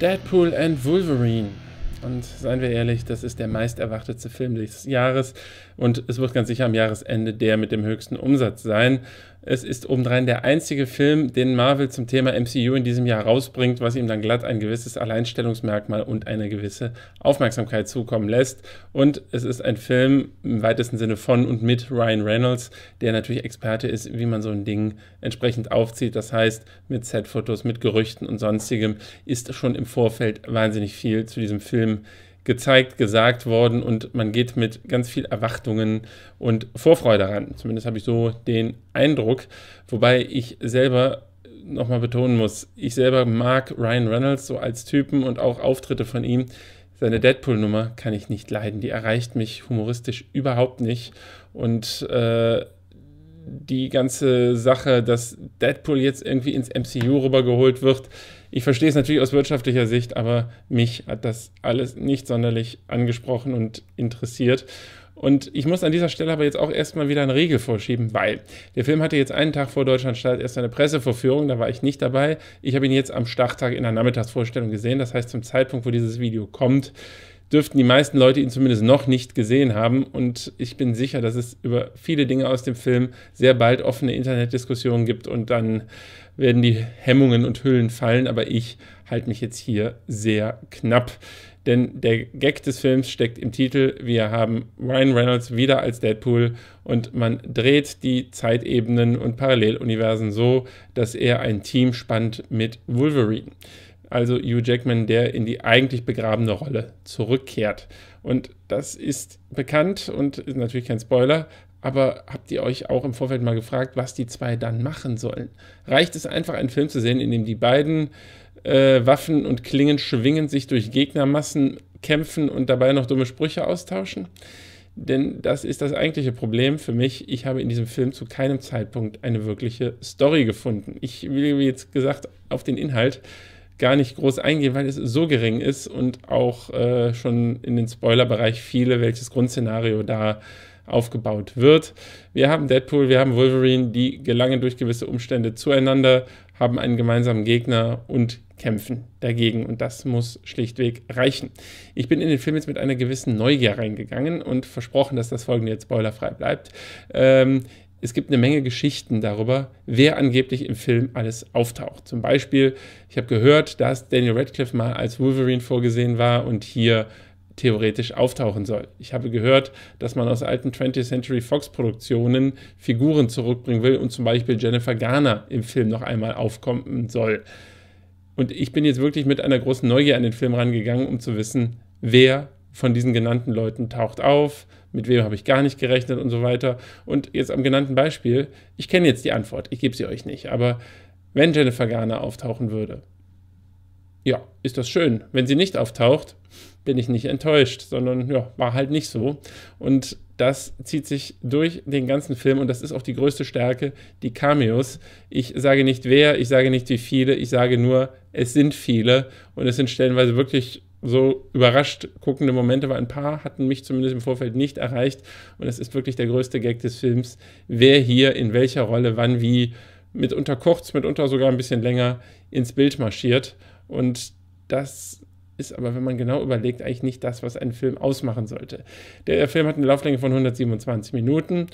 Deadpool and Wolverine. Und seien wir ehrlich, das ist der meist erwartete Film des Jahres und es wird ganz sicher am Jahresende der mit dem höchsten Umsatz sein. Es ist obendrein der einzige Film, den Marvel zum Thema MCU in diesem Jahr rausbringt, was ihm dann glatt ein gewisses Alleinstellungsmerkmal und eine gewisse Aufmerksamkeit zukommen lässt. Und es ist ein Film im weitesten Sinne von und mit Ryan Reynolds, der natürlich Experte ist, wie man so ein Ding entsprechend aufzieht. Das heißt, mit Setfotos, mit Gerüchten und sonstigem ist schon im Vorfeld wahnsinnig viel zu diesem Film gezeigt, gesagt worden und man geht mit ganz viel Erwartungen und Vorfreude ran. Zumindest habe ich so den Eindruck, wobei ich selber nochmal betonen muss, ich selber mag Ryan Reynolds so als Typen und auch Auftritte von ihm. Seine Deadpool-Nummer kann ich nicht leiden. Die erreicht mich humoristisch überhaupt nicht. Und äh, die ganze Sache, dass Deadpool jetzt irgendwie ins MCU rübergeholt wird. Ich verstehe es natürlich aus wirtschaftlicher Sicht, aber mich hat das alles nicht sonderlich angesprochen und interessiert. Und ich muss an dieser Stelle aber jetzt auch erstmal wieder einen Riegel vorschieben, weil der Film hatte jetzt einen Tag vor Deutschlandstart erst eine Pressevorführung, da war ich nicht dabei. Ich habe ihn jetzt am Starttag in der Nachmittagsvorstellung gesehen. Das heißt, zum Zeitpunkt, wo dieses Video kommt, dürften die meisten Leute ihn zumindest noch nicht gesehen haben. Und ich bin sicher, dass es über viele Dinge aus dem Film sehr bald offene Internetdiskussionen gibt und dann werden die Hemmungen und Hüllen fallen. Aber ich halte mich jetzt hier sehr knapp. Denn der Gag des Films steckt im Titel. Wir haben Ryan Reynolds wieder als Deadpool und man dreht die Zeitebenen und Paralleluniversen so, dass er ein Team spannt mit Wolverine also Hugh Jackman, der in die eigentlich begrabene Rolle zurückkehrt. Und das ist bekannt und ist natürlich kein Spoiler, aber habt ihr euch auch im Vorfeld mal gefragt, was die zwei dann machen sollen? Reicht es einfach, einen Film zu sehen, in dem die beiden äh, Waffen und Klingen schwingen, sich durch Gegnermassen kämpfen und dabei noch dumme Sprüche austauschen? Denn das ist das eigentliche Problem für mich. Ich habe in diesem Film zu keinem Zeitpunkt eine wirkliche Story gefunden. Ich will jetzt gesagt auf den Inhalt gar nicht groß eingehen, weil es so gering ist und auch äh, schon in den Spoilerbereich viele, welches Grundszenario da aufgebaut wird. Wir haben Deadpool, wir haben Wolverine, die gelangen durch gewisse Umstände zueinander, haben einen gemeinsamen Gegner und kämpfen dagegen. Und das muss schlichtweg reichen. Ich bin in den Film jetzt mit einer gewissen Neugier reingegangen und versprochen, dass das folgende jetzt spoilerfrei bleibt. Ähm, es gibt eine Menge Geschichten darüber, wer angeblich im Film alles auftaucht. Zum Beispiel, ich habe gehört, dass Daniel Radcliffe mal als Wolverine vorgesehen war und hier theoretisch auftauchen soll. Ich habe gehört, dass man aus alten 20th Century Fox Produktionen Figuren zurückbringen will und zum Beispiel Jennifer Garner im Film noch einmal aufkommen soll. Und ich bin jetzt wirklich mit einer großen Neugier an den Film rangegangen, um zu wissen, wer von diesen genannten Leuten taucht auf, mit wem habe ich gar nicht gerechnet und so weiter. Und jetzt am genannten Beispiel, ich kenne jetzt die Antwort, ich gebe sie euch nicht, aber wenn Jennifer Garner auftauchen würde, ja, ist das schön. Wenn sie nicht auftaucht, bin ich nicht enttäuscht, sondern ja, war halt nicht so. Und das zieht sich durch den ganzen Film und das ist auch die größte Stärke, die Cameos. Ich sage nicht wer, ich sage nicht wie viele, ich sage nur, es sind viele und es sind stellenweise wirklich so überrascht guckende Momente, weil ein paar hatten mich zumindest im Vorfeld nicht erreicht. Und es ist wirklich der größte Gag des Films, wer hier in welcher Rolle, wann, wie, mitunter kurz, mitunter sogar ein bisschen länger ins Bild marschiert. Und das ist aber, wenn man genau überlegt, eigentlich nicht das, was ein Film ausmachen sollte. Der Film hat eine Lauflänge von 127 Minuten.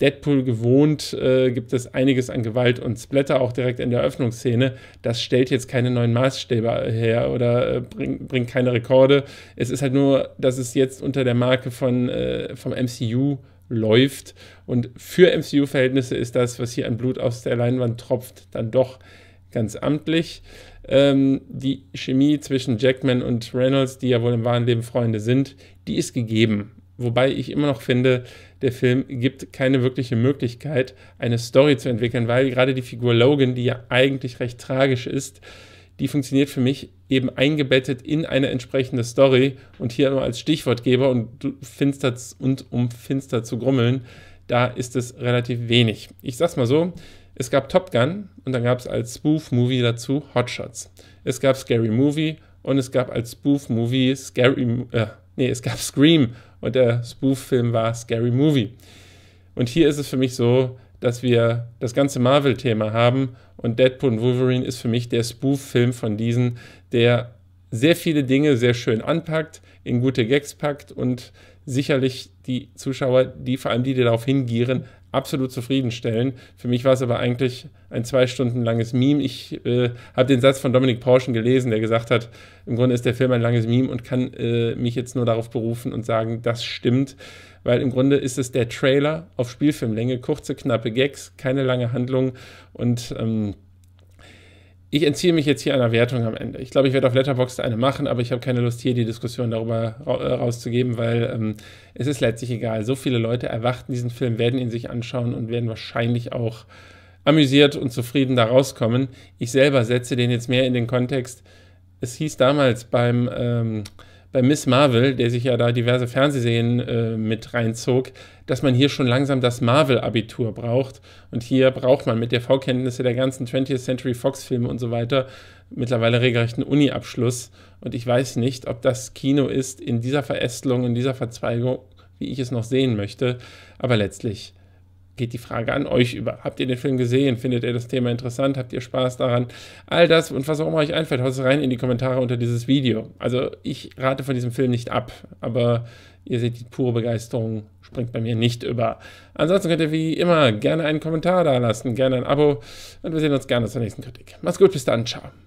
Deadpool gewohnt, äh, gibt es einiges an Gewalt und Splatter auch direkt in der Öffnungsszene. Das stellt jetzt keine neuen Maßstäbe her oder äh, bringt bring keine Rekorde. Es ist halt nur, dass es jetzt unter der Marke von, äh, vom MCU läuft. Und für MCU-Verhältnisse ist das, was hier an Blut aus der Leinwand tropft, dann doch ganz amtlich. Ähm, die Chemie zwischen Jackman und Reynolds, die ja wohl im wahren Leben Freunde sind, die ist gegeben. Wobei ich immer noch finde, der Film gibt keine wirkliche Möglichkeit, eine Story zu entwickeln, weil gerade die Figur Logan, die ja eigentlich recht tragisch ist, die funktioniert für mich eben eingebettet in eine entsprechende Story und hier nur als Stichwortgeber und du finsterst und um finster zu grummeln, da ist es relativ wenig. Ich sag's mal so, es gab Top Gun und dann gab es als Spoof-Movie dazu Hot Shots. Es gab Scary Movie und es gab als Spoof-Movie Scary, äh, nee, es gab Scream und der Spoof-Film war Scary Movie. Und hier ist es für mich so, dass wir das ganze Marvel-Thema haben und Deadpool und Wolverine ist für mich der Spoof-Film von diesen, der sehr viele Dinge sehr schön anpackt, in gute Gags packt und sicherlich die Zuschauer, die vor allem die, die darauf hingieren, absolut zufriedenstellen. Für mich war es aber eigentlich ein zwei Stunden langes Meme. Ich äh, habe den Satz von Dominik Porschen gelesen, der gesagt hat, im Grunde ist der Film ein langes Meme und kann äh, mich jetzt nur darauf berufen und sagen, das stimmt, weil im Grunde ist es der Trailer auf Spielfilmlänge, kurze, knappe Gags, keine lange Handlung und ähm, ich entziehe mich jetzt hier einer Wertung am Ende. Ich glaube, ich werde auf Letterboxd eine machen, aber ich habe keine Lust, hier die Diskussion darüber äh, rauszugeben, weil ähm, es ist letztlich egal. So viele Leute erwarten diesen Film, werden ihn sich anschauen und werden wahrscheinlich auch amüsiert und zufrieden da rauskommen. Ich selber setze den jetzt mehr in den Kontext. Es hieß damals beim ähm, bei Miss Marvel, der sich ja da diverse Fernsehserien äh, mit reinzog, dass man hier schon langsam das Marvel-Abitur braucht. Und hier braucht man mit der Vorkenntnisse der ganzen 20th Century Fox-Filme und so weiter mittlerweile regelrecht einen Uni-Abschluss. Und ich weiß nicht, ob das Kino ist in dieser Verästelung, in dieser Verzweigung, wie ich es noch sehen möchte. Aber letztlich geht die Frage an euch über. Habt ihr den Film gesehen? Findet ihr das Thema interessant? Habt ihr Spaß daran? All das und was auch immer euch einfällt, haut es rein in die Kommentare unter dieses Video. Also ich rate von diesem Film nicht ab, aber ihr seht, die pure Begeisterung springt bei mir nicht über. Ansonsten könnt ihr wie immer gerne einen Kommentar da lassen, gerne ein Abo und wir sehen uns gerne zur nächsten Kritik. Macht's gut, bis dann, ciao.